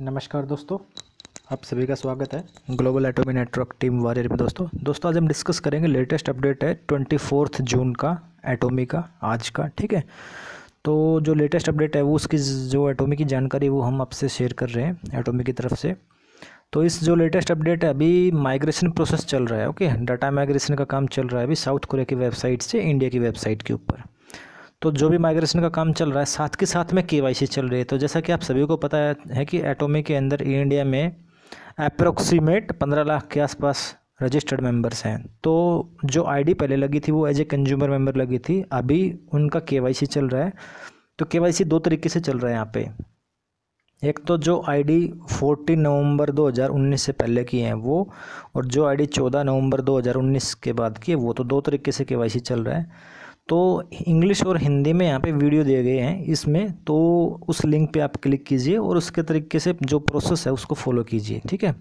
नमस्कार दोस्तों आप सभी का स्वागत है global Atomy network team warrior में दोस्तों दोस्तों आज हम डिस्कस करेंगे लेटेस्ट अपडेट है ट्वेंटी फोर्थ जून का एटोमी का आज का ठीक है तो जो लेटेस्ट अपडेट है वो उसकी जो एटोमी की जानकारी वो हम आपसे शेयर कर रहे हैं एटोमी की तरफ से तो इस जो लेटेस्ट अपडेट है अभी माइग्रेशन प्रोसेस चल रहा है ओके डाटा माइग्रेशन का काम चल रहा है अभी साउथ कोरिया की वेबसाइट से इंडिया की वेबसाइट के ऊपर तो जो भी माइग्रेशन का काम चल रहा है साथ के साथ में के चल रही है तो जैसा कि आप सभी को पता है कि एटोमी के अंदर इंडिया में अप्रोक्सीमेट पंद्रह लाख के आसपास रजिस्टर्ड मेंबर्स हैं तो जो आईडी पहले लगी थी वो एज ए कंज्यूमर मेंबर लगी थी अभी उनका केवाईसी चल रहा है तो केवाईसी दो तरीके से चल रहा है यहाँ पे एक तो जो आईडी 14 नवंबर 2019 से पहले की है वो और जो आईडी 14 नवंबर 2019 के बाद की है वो तो दो तरीके से केवाईसी चल रहा है तो इंग्लिश और हिंदी में यहाँ पे वीडियो दिए गए हैं इसमें तो उस लिंक पे आप क्लिक कीजिए और उसके तरीके से जो प्रोसेस है उसको फॉलो कीजिए ठीक है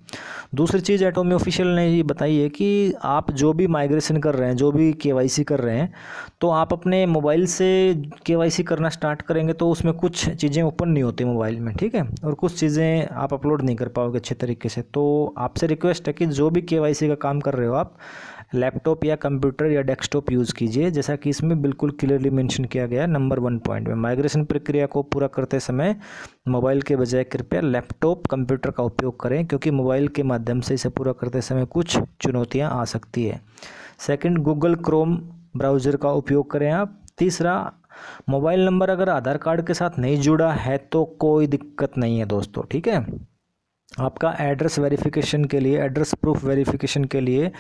दूसरी चीज़ एटोमी ऑफिशियल ने ये बताई है कि आप जो भी माइग्रेशन कर रहे हैं जो भी के कर रहे हैं तो आप अपने मोबाइल से के करना स्टार्ट करेंगे तो उसमें कुछ चीज़ें ओपन नहीं होती मोबाइल में ठीक है और कुछ चीज़ें आप अपलोड नहीं कर पाओगे अच्छे तरीके से तो आपसे रिक्वेस्ट है कि जो भी के का काम कर रहे हो आप लैपटॉप या कंप्यूटर या डेस्कटॉप यूज़ कीजिए जैसा कि इसमें बिल्कुल क्लियरली मेंशन किया गया है नंबर वन पॉइंट में माइग्रेशन प्रक्रिया को पूरा करते समय मोबाइल के बजाय कृपया लैपटॉप कंप्यूटर का उपयोग करें क्योंकि मोबाइल के माध्यम से इसे पूरा करते समय कुछ चुनौतियाँ आ सकती है सेकेंड गूगल क्रोम ब्राउज़र का उपयोग करें आप तीसरा मोबाइल नंबर अगर आधार कार्ड के साथ नहीं जुड़ा है तो कोई दिक्कत नहीं है दोस्तों ठीक है आपका एड्रेस वेरिफिकेशन के लिए एड्रेस प्रूफ वेरिफिकेशन के लिए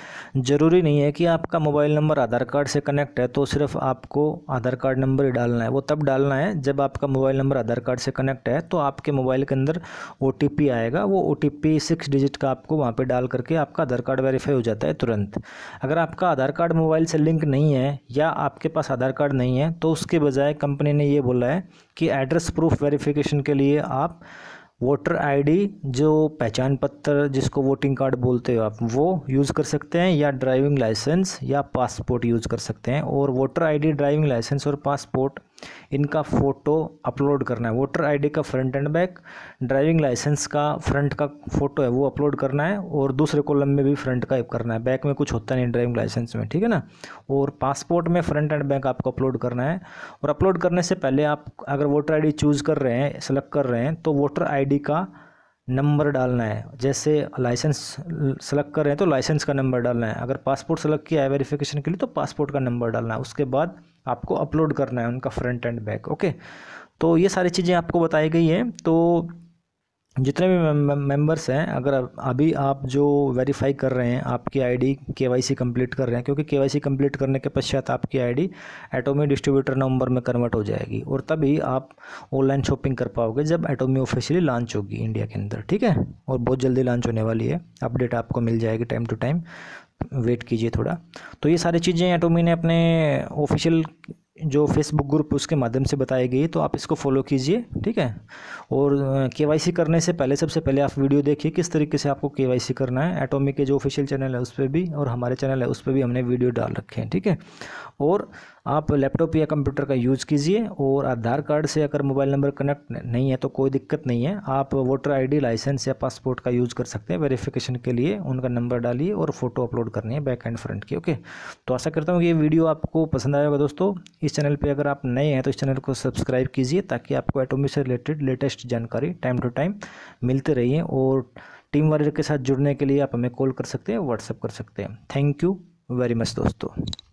ज़रूरी नहीं है कि आपका मोबाइल नंबर आधार कार्ड से कनेक्ट है तो सिर्फ आपको आधार कार्ड नंबर ही डालना है वो तब डालना है जब आपका मोबाइल नंबर आधार कार्ड से कनेक्ट है तो आपके मोबाइल के अंदर ओ आएगा वो ओ टी सिक्स डिजिट का आपको वहाँ पर डाल करके आपका आधार कार्ड वेरीफाई हो जाता है तुरंत अगर आपका आधार कार्ड मोबाइल से लिंक नहीं है या आपके पास आधार कार्ड नहीं है तो उसके बजाय कंपनी ने ये बोला है कि एड्रेस प्रूफ वेरीफिकेशन के लिए आप वोटर आईडी जो पहचान पत्र जिसको वोटिंग कार्ड बोलते हो आप वो यूज़ कर सकते हैं या ड्राइविंग लाइसेंस या पासपोर्ट यूज़ कर सकते हैं और वोटर आईडी ड्राइविंग लाइसेंस और पासपोर्ट इनका फ़ोटो अपलोड करना है वोटर आईडी का front and back driving licence का फ्रंट का फ़ोटो है वो अपलोड करना है और दूसरे कॉलम में भी फ्रंट का करना है बैक में कुछ होता नहीं ड्राइविंग लाइसेंस में ठीक है ना और पासपोर्ट में फ्रंट एंड बैक आपको अपलोड करना है और अपलोड करने से पहले आप अगर वोटर आई चूज़ कर रहे हैं सेलेक्ट कर रहे हैं तो वोटर आई का नंबर डालना है जैसे लाइसेंस सेलेक्ट कर रहे हैं तो लाइसेंस का नंबर डालना है अगर पासपोर्ट सेलेक्ट किया है वेरिफिकेशन के लिए तो पासपोर्ट का नंबर डालना है उसके बाद आपको अपलोड करना है उनका फ्रंट एंड बैक ओके तो ये सारी चीज़ें आपको बताई गई हैं तो जितने भी मेंबर्स हैं अगर अभी आप जो वेरीफाई कर रहे हैं आपकी आईडी केवाईसी कंप्लीट कर रहे हैं क्योंकि केवाईसी कंप्लीट करने के पश्चात आपकी आईडी एटोमी डिस्ट्रीब्यूटर नंबर में कन्वर्ट हो जाएगी और तभी आप ऑनलाइन शॉपिंग कर पाओगे जब एटोमी ऑफिशियली लॉन्च होगी इंडिया के अंदर ठीक है और बहुत जल्दी लॉन्च होने वाली है अपडेट आपको मिल जाएगी टाइम टू टाइम वेट कीजिए थोड़ा तो ये सारी चीज़ें एटोमी ने अपने ऑफिशियल जो फेसबुक ग्रुप उसके माध्यम से बताई गई तो आप इसको फॉलो कीजिए ठीक है और के करने से पहले सबसे पहले आप वीडियो देखिए किस तरीके से आपको के करना है एटोमी के जो ऑफिशियल चैनल है उस पर भी और हमारे चैनल है उस पर भी हमने वीडियो डाल रखे हैं ठीक है और आप लैपटॉप या कंप्यूटर का यूज़ कीजिए और आधार कार्ड से अगर मोबाइल नंबर कनेक्ट नहीं है तो कोई दिक्कत नहीं है आप वोटर आईडी लाइसेंस या पासपोर्ट का यूज़ कर सकते हैं वेरिफिकेशन के लिए उनका नंबर डालिए और फोटो अपलोड करनी है बैक एंड फ्रंट की ओके तो आशा करता हूँ कि ये वीडियो आपको पसंद आएगा दोस्तों इस चैनल पर अगर आप नए हैं तो इस चैनल को सब्सक्राइब कीजिए ताकि आपको एटोमी से रिलेटेड लेटेस्ट जानकारी टाइम टू टाइम मिलते रहिए और टीम वारियर के साथ जुड़ने के लिए आप हमें कॉल कर सकते हैं व्हाट्सअप कर सकते हैं थैंक यू वेरी मच दोस्तों